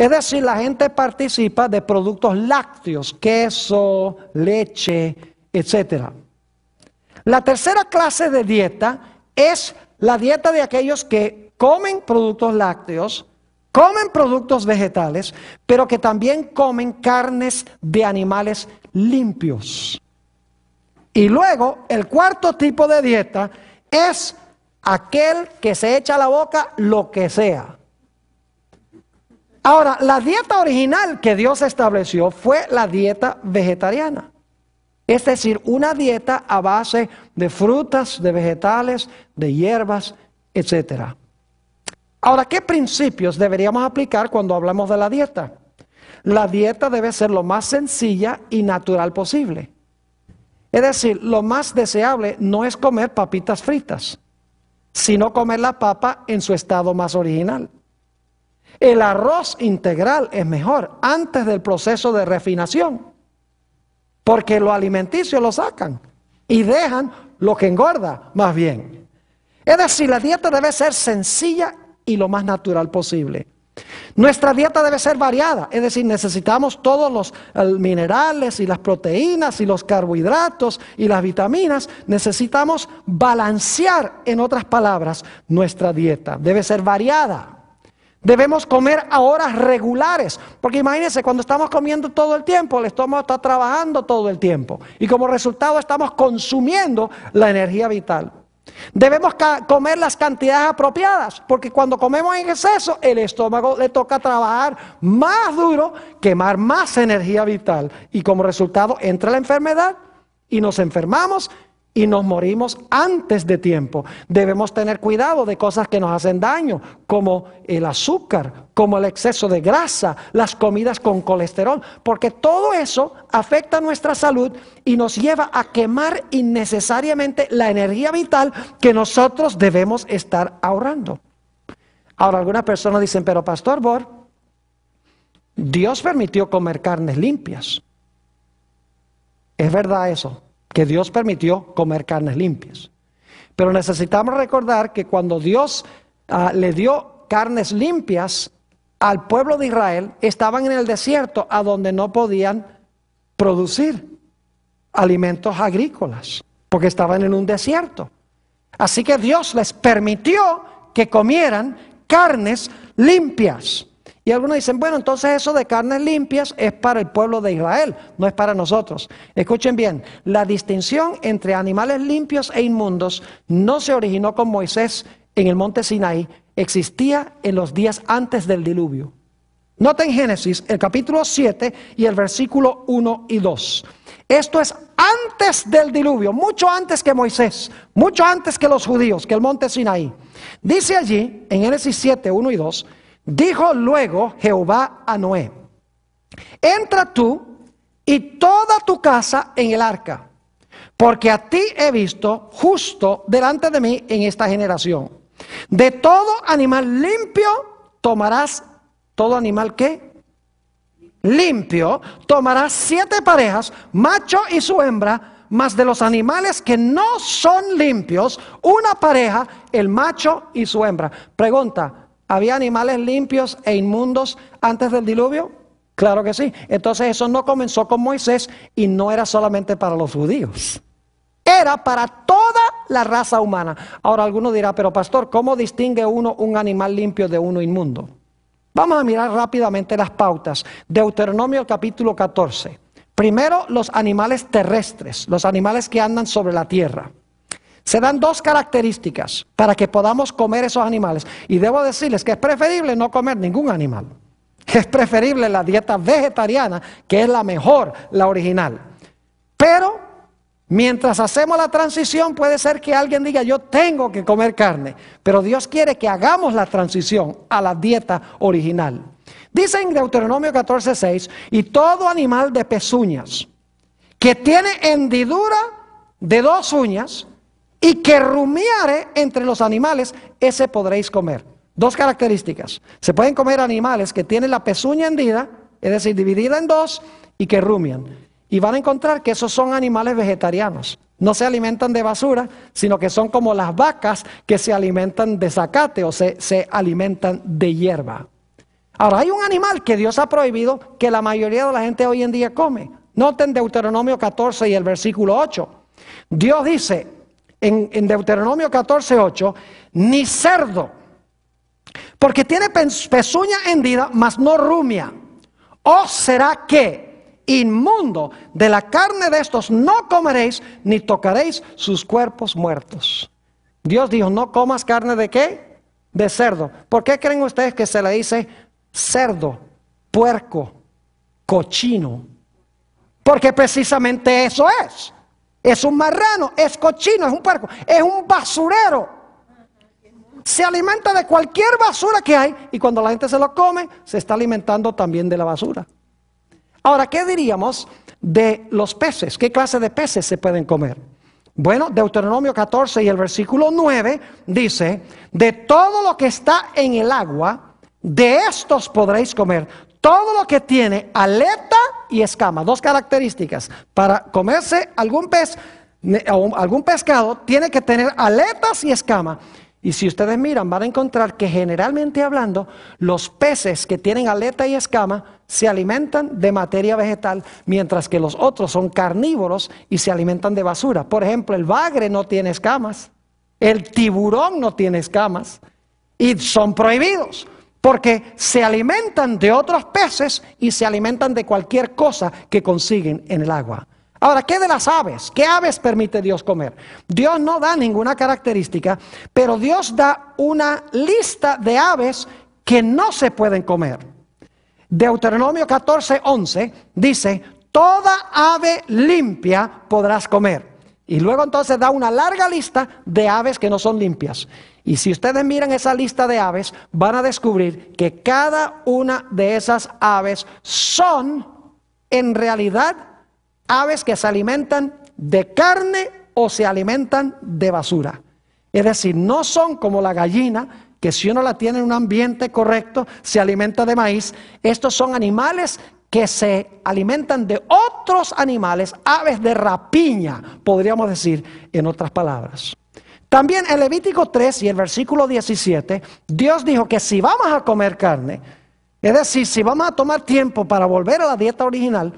Es decir, la gente participa de productos lácteos, queso, leche, etc. La tercera clase de dieta es la dieta de aquellos que comen productos lácteos, comen productos vegetales, pero que también comen carnes de animales limpios. Y luego, el cuarto tipo de dieta es aquel que se echa a la boca lo que sea. Ahora, la dieta original que Dios estableció fue la dieta vegetariana. Es decir, una dieta a base de frutas, de vegetales, de hierbas, etc. Ahora, ¿qué principios deberíamos aplicar cuando hablamos de la dieta? La dieta debe ser lo más sencilla y natural posible. Es decir, lo más deseable no es comer papitas fritas, sino comer la papa en su estado más original. El arroz integral es mejor antes del proceso de refinación, porque lo alimenticio lo sacan y dejan lo que engorda más bien. Es decir, la dieta debe ser sencilla y lo más natural posible. Nuestra dieta debe ser variada, es decir, necesitamos todos los minerales y las proteínas y los carbohidratos y las vitaminas. Necesitamos balancear, en otras palabras, nuestra dieta. Debe ser variada. Debemos comer a horas regulares, porque imagínense, cuando estamos comiendo todo el tiempo, el estómago está trabajando todo el tiempo y como resultado estamos consumiendo la energía vital. Debemos comer las cantidades apropiadas, porque cuando comemos en exceso, el estómago le toca trabajar más duro, quemar más energía vital y como resultado entra la enfermedad y nos enfermamos y nos morimos antes de tiempo. Debemos tener cuidado de cosas que nos hacen daño, como el azúcar, como el exceso de grasa, las comidas con colesterol, porque todo eso afecta nuestra salud y nos lleva a quemar innecesariamente la energía vital que nosotros debemos estar ahorrando. Ahora, algunas personas dicen, pero Pastor Bor, Dios permitió comer carnes limpias. Es verdad eso, que Dios permitió comer carnes limpias. Pero necesitamos recordar que cuando Dios ah, le dio carnes limpias al pueblo de Israel, estaban en el desierto a donde no podían producir alimentos agrícolas, porque estaban en un desierto. Así que Dios les permitió que comieran carnes limpias. Y algunos dicen, bueno, entonces eso de carnes limpias es para el pueblo de Israel, no es para nosotros. Escuchen bien, la distinción entre animales limpios e inmundos no se originó con Moisés en el monte Sinaí, existía en los días antes del diluvio. Noten Génesis, el capítulo 7 y el versículo 1 y 2. Esto es antes del diluvio, mucho antes que Moisés, mucho antes que los judíos, que el monte Sinaí. Dice allí, en Génesis 7, 1 y 2, Dijo luego Jehová a Noé, entra tú y toda tu casa en el arca, porque a ti he visto justo delante de mí en esta generación. De todo animal limpio tomarás, todo animal que limpio, tomarás siete parejas, macho y su hembra, más de los animales que no son limpios, una pareja, el macho y su hembra. Pregunta, ¿Había animales limpios e inmundos antes del diluvio? Claro que sí. Entonces eso no comenzó con Moisés y no era solamente para los judíos. Era para toda la raza humana. Ahora alguno dirá, pero pastor, ¿cómo distingue uno un animal limpio de uno inmundo? Vamos a mirar rápidamente las pautas. Deuteronomio capítulo 14. Primero, los animales terrestres, los animales que andan sobre la tierra. Se dan dos características para que podamos comer esos animales. Y debo decirles que es preferible no comer ningún animal. Es preferible la dieta vegetariana, que es la mejor, la original. Pero mientras hacemos la transición, puede ser que alguien diga, yo tengo que comer carne. Pero Dios quiere que hagamos la transición a la dieta original. Dice en Deuteronomio 14:6, y todo animal de pezuñas que tiene hendidura de dos uñas, y que rumiare entre los animales, ese podréis comer. Dos características. Se pueden comer animales que tienen la pezuña hendida, es decir, dividida en dos, y que rumian. Y van a encontrar que esos son animales vegetarianos. No se alimentan de basura, sino que son como las vacas que se alimentan de zacate o se, se alimentan de hierba. Ahora, hay un animal que Dios ha prohibido que la mayoría de la gente hoy en día come. Noten Deuteronomio 14 y el versículo 8. Dios dice, en, Deuteronomio 14, ni cerdo, porque tiene pezuña hendida, mas no rumia. ¿O será que, inmundo, de la carne de estos no comeréis, ni tocaréis sus cuerpos muertos? Dios dijo, no comas carne de qué? De cerdo. ¿Por qué creen ustedes que se le dice cerdo, puerco, cochino? Porque precisamente eso es. Es un marrano, es cochino, es un puerco, es un basurero. Se alimenta de cualquier basura que hay y cuando la gente se lo come, se está alimentando también de la basura. Ahora, ¿qué diríamos de los peces? ¿Qué clase de peces se pueden comer? Bueno, Deuteronomio 14 y el versículo 9 dice, de todo lo que está en el agua, de estos podréis comer todo lo que tiene aleta y escama, dos características. Para comerse algún pez algún pescado, tiene que tener aletas y escama. Y si ustedes miran, van a encontrar que generalmente hablando, los peces que tienen aleta y escama se alimentan de materia vegetal, mientras que los otros son carnívoros y se alimentan de basura. Por ejemplo, el bagre no tiene escamas, el tiburón no tiene escamas y son prohibidos porque se alimentan de otros peces y se alimentan de cualquier cosa que consiguen en el agua. Ahora, ¿qué de las aves? ¿Qué aves permite Dios comer? Dios no da ninguna característica, pero Dios da una lista de aves que no se pueden comer. Deuteronomio 14, 11 dice, toda ave limpia podrás comer. Y luego entonces da una larga lista de aves que no son limpias. Y si ustedes miran esa lista de aves, van a descubrir que cada una de esas aves son en realidad aves que se alimentan de carne o se alimentan de basura. Es decir, no son como la gallina, que si uno la tiene en un ambiente correcto, se alimenta de maíz. Estos son animales que se alimentan de otros animales, aves de rapiña, podríamos decir en otras palabras. También en Levítico 3 y el versículo 17, Dios dijo que si vamos a comer carne, es decir, si vamos a tomar tiempo para volver a la dieta original,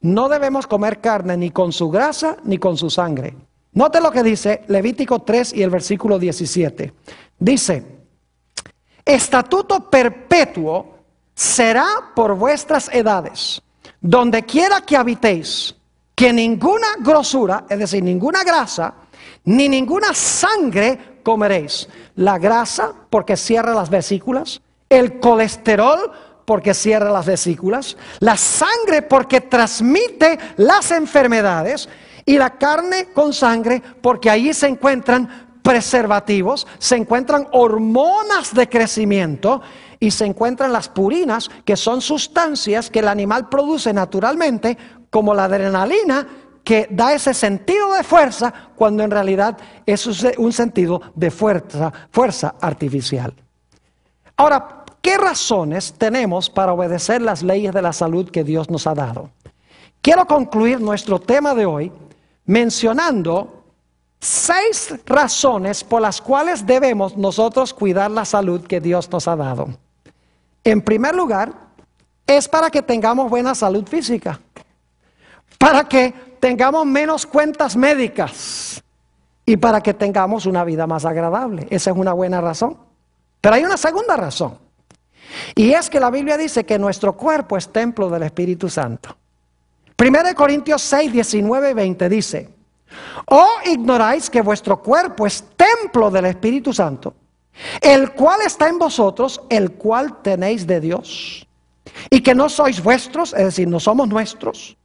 no debemos comer carne ni con su grasa ni con su sangre. Note lo que dice Levítico 3 y el versículo 17. Dice, estatuto perpetuo será por vuestras edades, donde quiera que habitéis, que ninguna grosura, es decir, ninguna grasa, ni ninguna sangre comeréis. La grasa porque cierra las vesículas, el colesterol porque cierra las vesículas, la sangre porque transmite las enfermedades y la carne con sangre porque allí se encuentran preservativos, se encuentran hormonas de crecimiento y se encuentran las purinas, que son sustancias que el animal produce naturalmente, como la adrenalina, que da ese sentido de fuerza, cuando en realidad es un sentido de fuerza, fuerza artificial. Ahora, ¿qué razones tenemos para obedecer las leyes de la salud que Dios nos ha dado? Quiero concluir nuestro tema de hoy mencionando seis razones por las cuales debemos nosotros cuidar la salud que Dios nos ha dado. En primer lugar, es para que tengamos buena salud física, para que tengamos menos cuentas médicas y para que tengamos una vida más agradable. Esa es una buena razón. Pero hay una segunda razón. Y es que la Biblia dice que nuestro cuerpo es templo del Espíritu Santo. 1 Corintios 6, 19 y 20 dice, ¿o oh, ignoráis que vuestro cuerpo es templo del Espíritu Santo? el cual está en vosotros, el cual tenéis de Dios, y que no sois vuestros, es decir, no somos nuestros,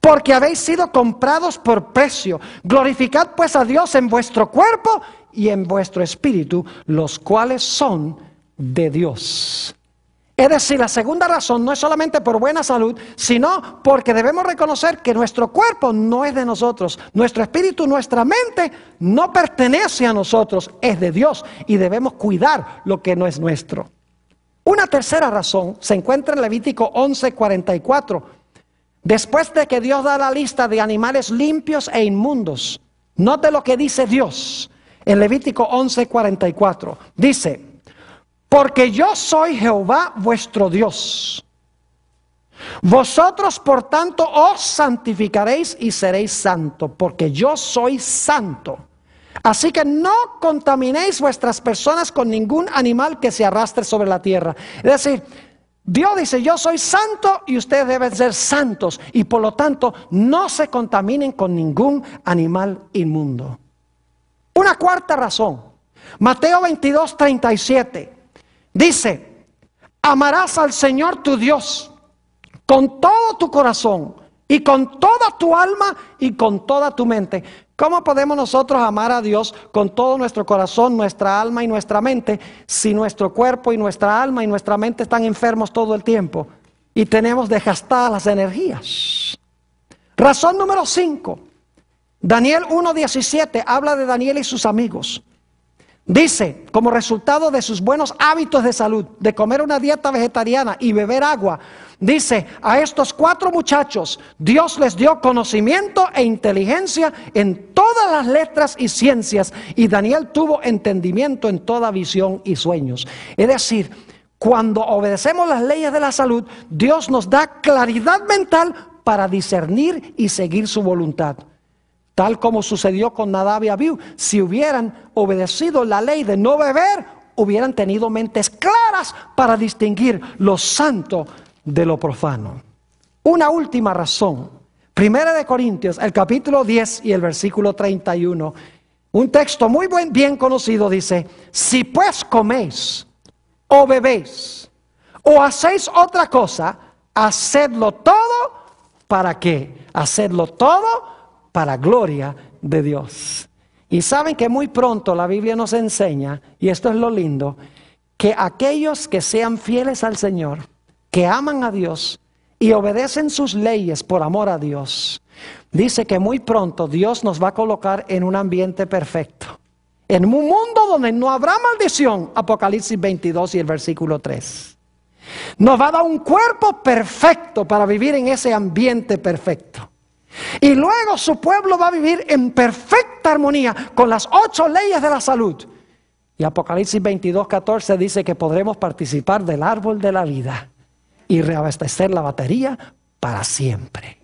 porque habéis sido comprados por precio. Glorificad pues a Dios en vuestro cuerpo y en vuestro espíritu, los cuales son de Dios. Es decir, la segunda razón no es solamente por buena salud, sino porque debemos reconocer que nuestro cuerpo no es de nosotros, nuestro espíritu, nuestra mente no pertenece a nosotros, es de Dios y debemos cuidar lo que no es nuestro. Una tercera razón se encuentra en Levítico 11:44. Después de que Dios da la lista de animales limpios e inmundos, note lo que dice Dios en Levítico 11:44. Dice, porque yo soy Jehová vuestro Dios. Vosotros, por tanto, os santificaréis y seréis santo, porque yo soy santo. Así que no contaminéis vuestras personas con ningún animal que se arrastre sobre la tierra. Es decir, Dios dice, yo soy santo y ustedes deben ser santos, y por lo tanto no se contaminen con ningún animal inmundo. Una cuarta razón, Mateo 22, 37. Dice, amarás al Señor tu Dios con todo tu corazón y con toda tu alma y con toda tu mente. ¿Cómo podemos nosotros amar a Dios con todo nuestro corazón, nuestra alma y nuestra mente si nuestro cuerpo y nuestra alma y nuestra mente están enfermos todo el tiempo y tenemos desgastadas las energías? Razón número 5. Daniel 1.17 habla de Daniel y sus amigos. Dice, como resultado de sus buenos hábitos de salud, de comer una dieta vegetariana y beber agua, dice, a estos cuatro muchachos Dios les dio conocimiento e inteligencia en todas las letras y ciencias, y Daniel tuvo entendimiento en toda visión y sueños. Es decir, cuando obedecemos las leyes de la salud, Dios nos da claridad mental para discernir y seguir su voluntad tal como sucedió con Nadab y Abiú. Si hubieran obedecido la ley de no beber, hubieran tenido mentes claras para distinguir lo santo de lo profano. Una última razón. Primera de Corintios, el capítulo 10 y el versículo 31. Un texto muy buen, bien conocido dice, si pues coméis o bebéis o hacéis otra cosa, hacedlo todo para qué? Hacedlo todo para gloria de Dios. Y saben que muy pronto la Biblia nos enseña, y esto es lo lindo, que aquellos que sean fieles al Señor, que aman a Dios y obedecen sus leyes por amor a Dios, dice que muy pronto Dios nos va a colocar en un ambiente perfecto, en un mundo donde no habrá maldición, Apocalipsis 22 y el versículo 3. Nos va a dar un cuerpo perfecto para vivir en ese ambiente perfecto. Y luego su pueblo va a vivir en perfecta armonía con las ocho leyes de la salud. Y Apocalipsis 22, 14 dice que podremos participar del árbol de la vida y reabastecer la batería para siempre.